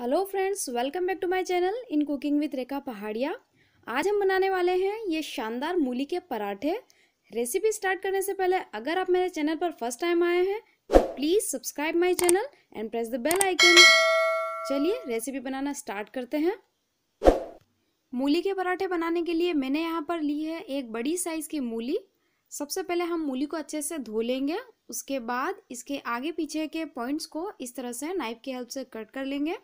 hello friends welcome back to my channel in cooking with Rekha Pahadia आज हम बनाने वाले हैं ये शानदार मूली के पराठे रेसिपी स्टार्ट करने से पहले अगर आप मेरे चैनल पर फर्स्ट टाइम आए हैं तो please subscribe my channel and press the bell icon चलिए रेसिपी बनाना स्टार्ट करते हैं मूली के पराठे बनाने के लिए मैंने यहाँ पर ली है एक बड़ी साइज़ की मूली सबसे पहले हम मूली को अच्छे से धो लेंगे उसके बाद इसके आगे पीछे के पॉइंट्स को इस तरह से नाइफ की हेल्प से कट कर लेंगे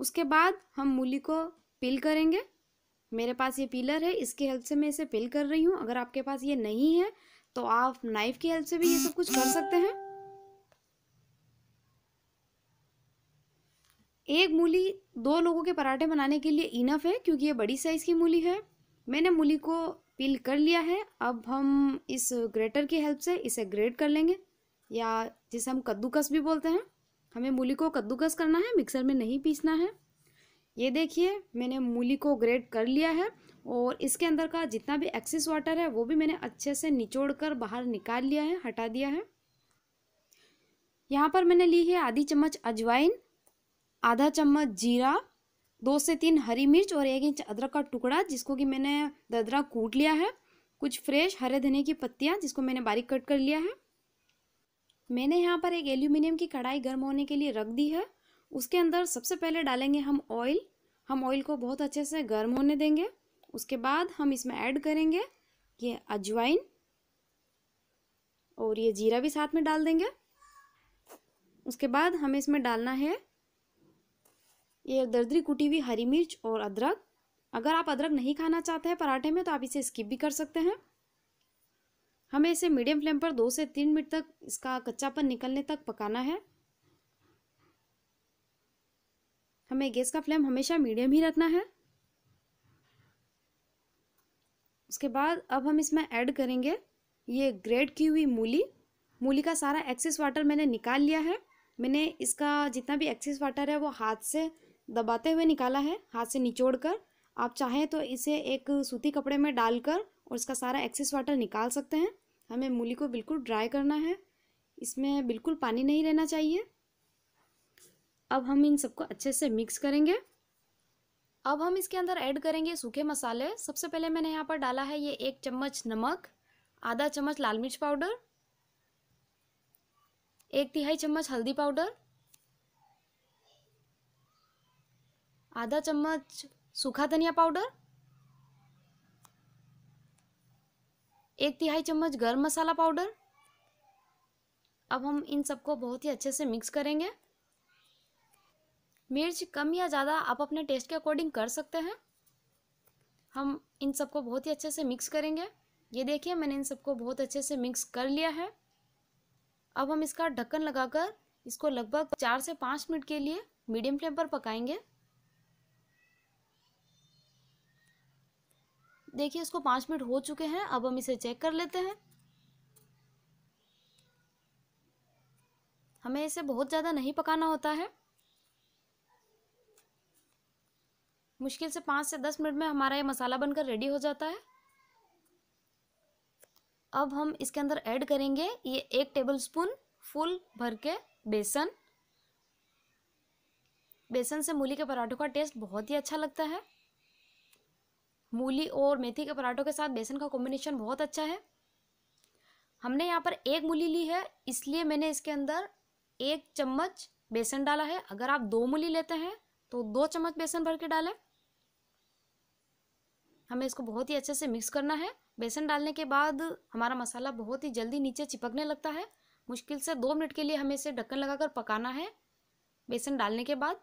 उसके बाद हम मूली को पिल करेंगे मेरे पास ये पीलर है इसकी हेल्प से मैं इसे पिल कर रही हूँ अगर आपके पास ये नहीं है तो आप नाइफ की हेल्प से भी ये सब कुछ कर सकते हैं एक मूली दो लोगों के पराठे बनाने के लिए इनफ है क्योंकि ये बड़ी साइज़ की मूली है मैंने मूली को पिल कर लिया है अब हम इस ग्रेटर की हेल्प से इसे ग्रेट कर लेंगे या जिसे हम कद्दूकस भी बोलते हैं हमें मूली को कद्दूकस करना है मिक्सर में नहीं पीसना है ये देखिए मैंने मूली को ग्रेट कर लिया है और इसके अंदर का जितना भी एक्सेस वाटर है वो भी मैंने अच्छे से निचोड़ कर बाहर निकाल लिया है हटा दिया है यहाँ पर मैंने ली है आधी चम्मच अजवाइन आधा चम्मच जीरा दो से तीन हरी मिर्च और एक इंच अदरक का टुकड़ा जिसको कि मैंने ददरा कूट लिया है कुछ फ्रेश हरे धने की पत्तियाँ जिसको मैंने बारीक कट कर लिया है मैंने यहाँ पर एक एल्यूमिनियम की कढ़ाई गर्म होने के लिए रख दी है उसके अंदर सबसे पहले डालेंगे हम ऑयल हम ऑयल को बहुत अच्छे से गर्म होने देंगे उसके बाद हम इसमें ऐड करेंगे ये अजवाइन और ये जीरा भी साथ में डाल देंगे उसके बाद हमें इसमें डालना है ये दर्दरी कुटी हुई हरी मिर्च और अदरक अगर आप अदरक नहीं खाना चाहते हैं पराठे में तो आप इसे स्किप भी कर सकते हैं हमें इसे मीडियम फ्लेम पर दो से तीन मिनट तक इसका कच्चापन निकलने तक पकाना है हमें गैस का फ्लेम हमेशा मीडियम ही रखना है उसके बाद अब हम इसमें ऐड करेंगे ये ग्रेड की हुई मूली मूली का सारा एक्सेस वाटर मैंने निकाल लिया है मैंने इसका जितना भी एक्सेस वाटर है वो हाथ से दबाते हुए निकाला है हाथ से निचोड़ कर आप चाहें तो इसे एक सूती कपड़े में डालकर और इसका सारा एक्सेस वाटर निकाल सकते हैं हमें मूली को बिल्कुल ड्राई करना है इसमें बिल्कुल पानी नहीं रहना चाहिए अब हम इन सबको अच्छे से मिक्स करेंगे अब हम इसके अंदर ऐड करेंगे सूखे मसाले सबसे पहले मैंने यहाँ पर डाला है ये एक चम्मच नमक आधा चम्मच लाल मिर्च पाउडर एक तिहाई चम्मच हल्दी पाउडर आधा चम्मच सूखा धनिया पाउडर एक तिहाई चम्मच गर्म मसाला पाउडर अब हम इन सबको बहुत ही अच्छे से मिक्स करेंगे मिर्च कम या ज़्यादा आप अपने टेस्ट के अकॉर्डिंग कर सकते हैं हम इन सबको बहुत ही अच्छे से मिक्स करेंगे ये देखिए मैंने इन सबको बहुत अच्छे से मिक्स कर लिया है अब हम इसका ढक्कन लगाकर इसको लगभग चार से पाँच मिनट के लिए मीडियम फ्लेम पर पकाएंगे देखिए इसको पाँच मिनट हो चुके हैं अब हम इसे चेक कर लेते हैं हमें इसे बहुत ज़्यादा नहीं पकाना होता है मुश्किल से पाँच से दस मिनट में हमारा ये मसाला बनकर रेडी हो जाता है अब हम इसके अंदर ऐड करेंगे ये एक टेबल स्पून फुल भर के बेसन बेसन से मूली के पराठों का टेस्ट बहुत ही अच्छा लगता है मूली और मेथी के पराठों के साथ बेसन का कॉम्बिनेशन बहुत अच्छा है हमने यहाँ पर एक मूली ली है इसलिए मैंने इसके अंदर एक चम्मच बेसन डाला है अगर आप दो मूली लेते हैं तो दो चम्मच बेसन भर के डालें हमें इसको बहुत ही अच्छे से मिक्स करना है बेसन डालने के बाद हमारा मसाला बहुत ही जल्दी नीचे चिपकने लगता है मुश्किल से दो मिनट के लिए हमें इसे ढक्कन लगाकर पकाना है बेसन डालने के बाद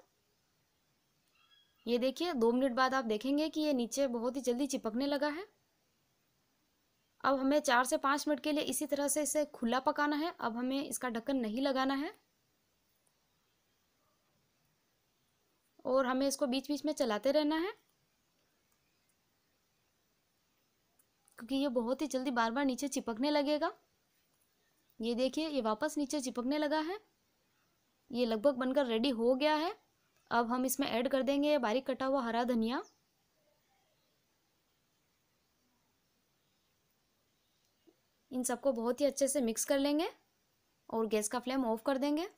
ये देखिए दो मिनट बाद आप देखेंगे कि ये नीचे बहुत ही जल्दी चिपकने लगा है अब हमें चार से पाँच मिनट के लिए इसी तरह से इसे खुला पकाना है अब हमें इसका ढक्कन नहीं लगाना है और हमें इसको बीच बीच में चलाते रहना है क्योंकि ये बहुत ही जल्दी बार बार नीचे चिपकने लगेगा ये देखिए ये वापस नीचे चिपकने लगा है ये लगभग बनकर रेडी हो गया है अब हम इसमें ऐड कर देंगे बारीक कटा हुआ हरा धनिया इन सबको बहुत ही अच्छे से मिक्स कर लेंगे और गैस का फ्लेम ऑफ कर देंगे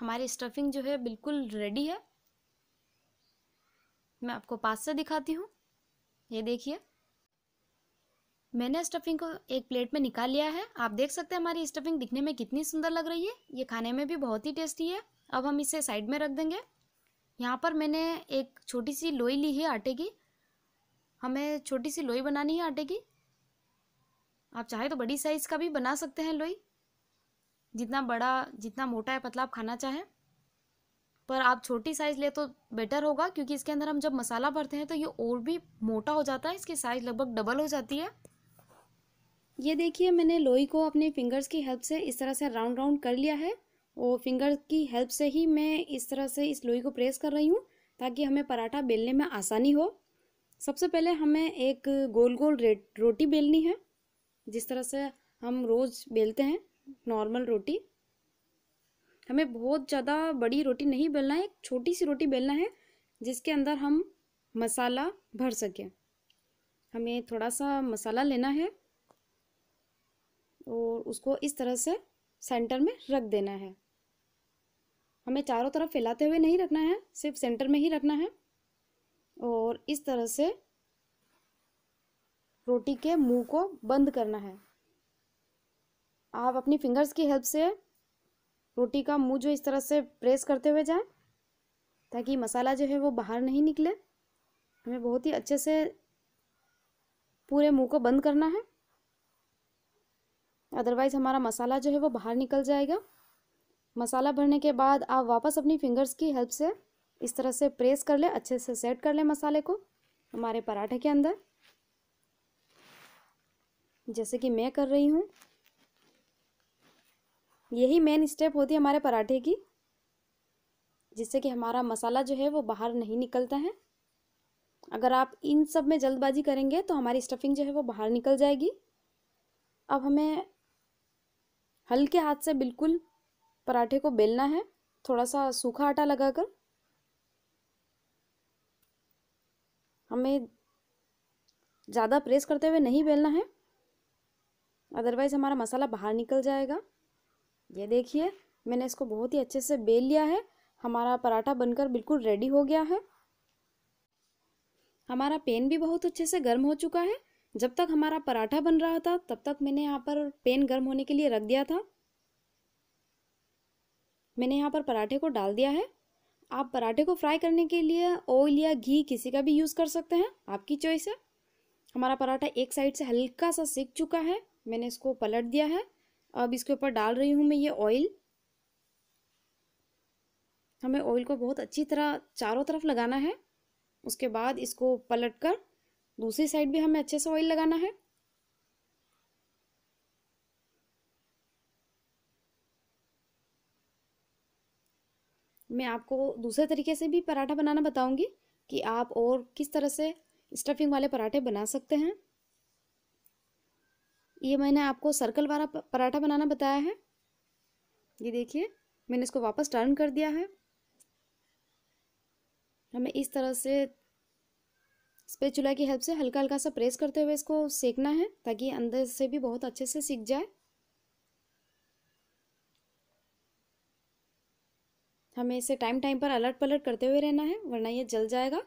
हमारी स्टफिंग जो है बिल्कुल रेडी है मैं आपको पास से दिखाती हूँ ये देखिए मैंने स्टफिंग को एक प्लेट में निकाल लिया है आप देख सकते हैं हमारी स्टफिंग दिखने में कितनी सुंदर लग रही है ये खाने में भी बहुत ही टेस्टी है अब हम इसे साइड में रख देंगे यहाँ पर मैंने एक छोटी सी लोई ली है आटे की हमें छोटी सी लोई बनानी है आटे की आप चाहे तो बड़ी साइज़ का भी बना सकते हैं लोई जितना बड़ा जितना मोटा है पतला आप खाना चाहें पर आप छोटी साइज़ ले तो बेटर होगा क्योंकि इसके अंदर हम जब मसाला भरते हैं तो ये और भी मोटा हो जाता है इसकी साइज़ लगभग डबल हो जाती है ये देखिए मैंने लोई को अपने फिंगर्स की हेल्प से इस तरह से राउंड राउंड कर लिया है वो फिंगर की हेल्प से ही मैं इस तरह से इस लोई को प्रेस कर रही हूँ ताकि हमें पराठा बेलने में आसानी हो सबसे पहले हमें एक गोल गोल रोटी बेलनी है जिस तरह से हम रोज़ बेलते हैं नॉर्मल रोटी हमें बहुत ज़्यादा बड़ी रोटी नहीं बेलना है एक छोटी सी रोटी बेलना है जिसके अंदर हम मसाला भर सकें हमें थोड़ा सा मसाला लेना है और उसको इस तरह से सेंटर में रख देना है हमें चारों तरफ फैलाते हुए नहीं रखना है सिर्फ सेंटर में ही रखना है और इस तरह से रोटी के मुंह को बंद करना है आप अपनी फिंगर्स की हेल्प से रोटी का मुंह जो इस तरह से प्रेस करते हुए जाएं ताकि मसाला जो है वो बाहर नहीं निकले हमें बहुत ही अच्छे से पूरे मुंह को बंद करना है अदरवाइज़ हमारा मसाला जो है वो बाहर निकल जाएगा मसाला भरने के बाद आप वापस अपनी फिंगर्स की हेल्प से इस तरह से प्रेस कर लें अच्छे से सेट कर लें मसाले को हमारे पराठे के अंदर जैसे कि मैं कर रही हूँ यही मेन स्टेप होती है हमारे पराठे की जिससे कि हमारा मसाला जो है वो बाहर नहीं निकलता है अगर आप इन सब में जल्दबाजी करेंगे तो हमारी स्टफिंग जो है वो बाहर निकल जाएगी अब हमें हल्के हाथ से बिल्कुल पराठे को बेलना है थोड़ा सा सूखा आटा लगाकर हमें ज़्यादा प्रेस करते हुए नहीं बेलना है अदरवाइज़ हमारा मसाला बाहर निकल जाएगा ये देखिए मैंने इसको बहुत ही अच्छे से बेल लिया है हमारा पराठा बनकर बिल्कुल रेडी हो गया है हमारा पेन भी बहुत अच्छे से गर्म हो चुका है जब तक हमारा पराठा बन रहा था तब तक मैंने यहाँ पर पेन गर्म होने के लिए रख दिया था मैंने यहाँ पर पराठे को डाल दिया है आप पराठे को फ्राई करने के लिए ऑयल या घी किसी का भी यूज़ कर सकते हैं आपकी चॉइस है हमारा पराठा एक साइड से हल्का सा सीख चुका है मैंने इसको पलट दिया है अब इसके ऊपर डाल रही हूँ मैं ये ऑयल हमें ऑयल को बहुत अच्छी तरह चारों तरफ लगाना है उसके बाद इसको पलट कर दूसरी साइड भी हमें अच्छे से ऑयल लगाना है मैं आपको दूसरे तरीके से भी पराठा बनाना बताऊंगी कि आप और किस तरह से स्टफिंग वाले पराठे बना सकते हैं ये मैंने आपको सर्कल वाला पराठा बनाना बताया है ये देखिए मैंने इसको वापस टर्न कर दिया है हमें इस तरह से स्पेचुला की हेल्प से हल्का हल्का सा प्रेस करते हुए इसको सेकना है ताकि अंदर से भी बहुत अच्छे से सीख जाए हमें इसे टाइम टाइम पर अलर्ट पलट करते हुए रहना है वरना ये जल जाएगा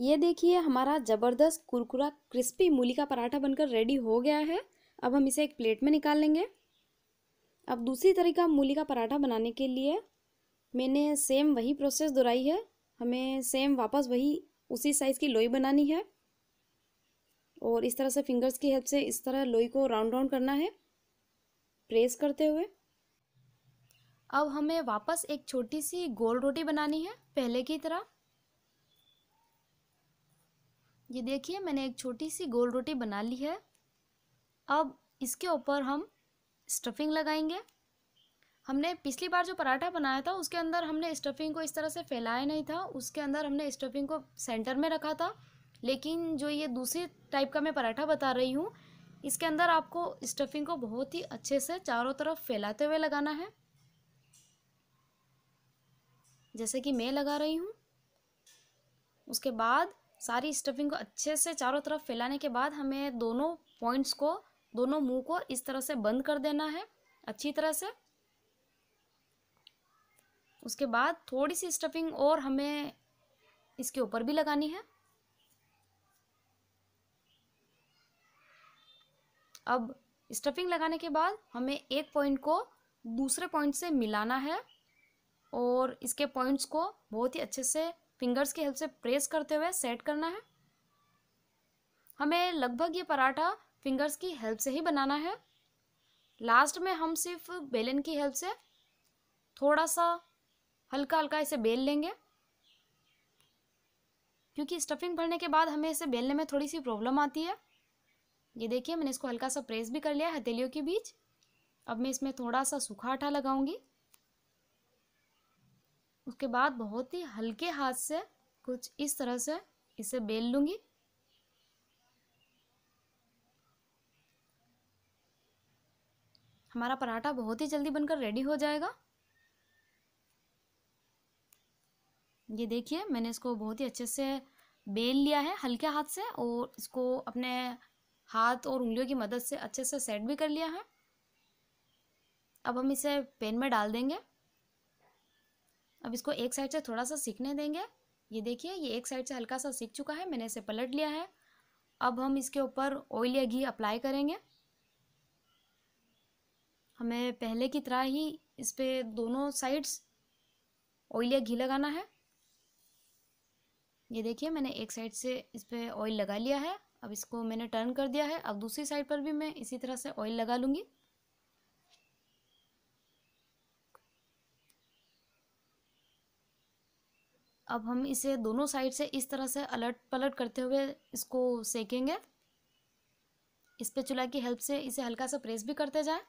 ये देखिए हमारा ज़बरदस्त कुरकुरा क्रिस्पी मूली का पराठा बनकर रेडी हो गया है अब हम इसे एक प्लेट में निकाल लेंगे अब दूसरी तरीका मूली का पराठा बनाने के लिए मैंने सेम वही प्रोसेस दोहराई है हमें सेम वापस वही उसी साइज़ की लोई बनानी है और इस तरह से फिंगर्स की हेल्प से इस तरह लोई को राउंड राउंड करना है प्रेस करते हुए अब हमें वापस एक छोटी सी गोल रोटी बनानी है पहले की तरह ये देखिए मैंने एक छोटी सी गोल रोटी बना ली है अब इसके ऊपर हम स्टफिंग लगाएंगे हमने पिछली बार जो पराठा बनाया था उसके अंदर हमने स्टफिंग को इस तरह से फैलाया नहीं था उसके अंदर हमने स्टफिंग को सेंटर में रखा था लेकिन जो ये दूसरी टाइप का मैं पराठा बता रही हूँ इसके अंदर आपको स्टफिंग को बहुत ही अच्छे से चारों तरफ फैलाते हुए लगाना है जैसे कि मैं लगा रही हूँ उसके बाद सारी स्टफिंग को अच्छे से चारों तरफ फैलाने के बाद हमें दोनों पॉइंट्स को दोनों मुंह को इस तरह से बंद कर देना है अच्छी तरह से उसके बाद थोड़ी सी स्टफिंग और हमें इसके ऊपर भी लगानी है अब स्टफिंग लगाने के बाद हमें एक पॉइंट को दूसरे पॉइंट से मिलाना है और इसके पॉइंट्स को बहुत ही अच्छे से फिंगर्स की हेल्प से प्रेस करते हुए सेट करना है हमें लगभग ये पराठा फिंगर्स की हेल्प से ही बनाना है लास्ट में हम सिर्फ बेलन की हेल्प से थोड़ा सा हल्का हल्का इसे बेल लेंगे क्योंकि स्टफिंग भरने के बाद हमें इसे बेलने में थोड़ी सी प्रॉब्लम आती है ये देखिए मैंने इसको हल्का सा प्रेस भी कर लिया हथेलियों के बीच अब मैं इसमें थोड़ा सा सूखा आटा लगाऊंगी उसके बाद बहुत ही हल्के हाथ से कुछ इस तरह से इसे बेल लूँगी हमारा पराठा बहुत ही जल्दी बनकर रेडी हो जाएगा ये देखिए मैंने इसको बहुत ही अच्छे से बेल लिया है हल्के हाथ से और इसको अपने हाथ और उंगलियों की मदद से अच्छे से सेट भी कर लिया है अब हम इसे पेन में डाल देंगे अब इसको एक साइड से थोड़ा सा सीखने देंगे ये देखिए ये एक साइड से हल्का सा सीख चुका है मैंने इसे पलट लिया है अब हम इसके ऊपर ऑयल या घी अप्लाई करेंगे हमें पहले की तरह ही इस पर दोनों साइड्स ऑयल या घी लगाना है ये देखिए मैंने एक साइड से इस पर ऑयल लगा लिया है अब इसको मैंने टर्न कर दिया है अब दूसरी साइड पर भी मैं इसी तरह से ऑयल लगा लूँगी अब हम इसे दोनों साइड से इस तरह से अलट पलट करते हुए इसको सेकेंगे इस पे चूल्हा की हेल्प से इसे हल्का सा प्रेस भी करते जाए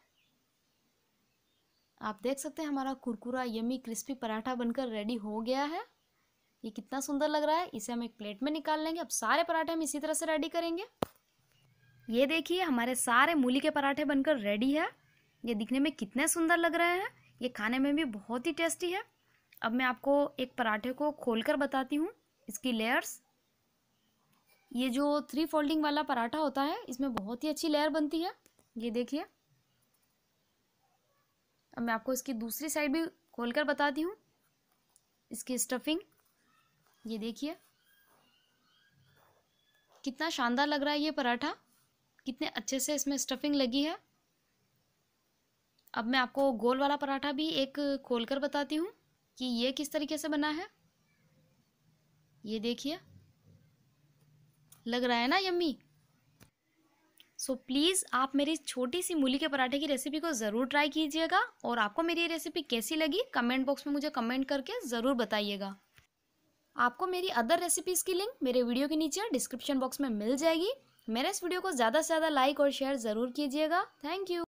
आप देख सकते हैं हमारा कुरकुरा यमी क्रिस्पी पराठा बनकर रेडी हो गया है ये कितना सुंदर लग रहा है इसे हम एक प्लेट में निकाल लेंगे अब सारे पराठे हम इसी तरह से रेडी करेंगे ये देखिए हमारे सारे मूली के पराठे बनकर रेडी है ये दिखने में कितने सुंदर लग रहे हैं ये खाने में भी बहुत ही टेस्टी है अब मैं आपको एक पराठे को खोलकर बताती हूँ इसकी लेयर्स ये जो थ्री फोल्डिंग वाला पराठा होता है इसमें बहुत ही अच्छी लेयर बनती है ये देखिए अब मैं आपको इसकी दूसरी साइड भी खोलकर बताती हूँ इसकी स्टफिंग ये देखिए कितना शानदार लग रहा है ये पराठा कितने अच्छे से इसमें स्टफिंग लगी है अब मैं आपको गोल वाला पराठा भी एक खोलकर बताती हूँ कि ये किस तरीके से बना है ये देखिए लग रहा है ना यम्मी सो so, प्लीज़ आप मेरी छोटी सी मूली के पराठे की रेसिपी को ज़रूर ट्राई कीजिएगा और आपको मेरी ये रेसिपी कैसी लगी कमेंट बॉक्स में मुझे कमेंट करके ज़रूर बताइएगा आपको मेरी अदर रेसिपीज़ की लिंक मेरे वीडियो के नीचे डिस्क्रिप्शन बॉक्स में मिल जाएगी मेरे इस वीडियो को ज़्यादा से ज़्यादा लाइक और शेयर ज़रूर कीजिएगा थैंक यू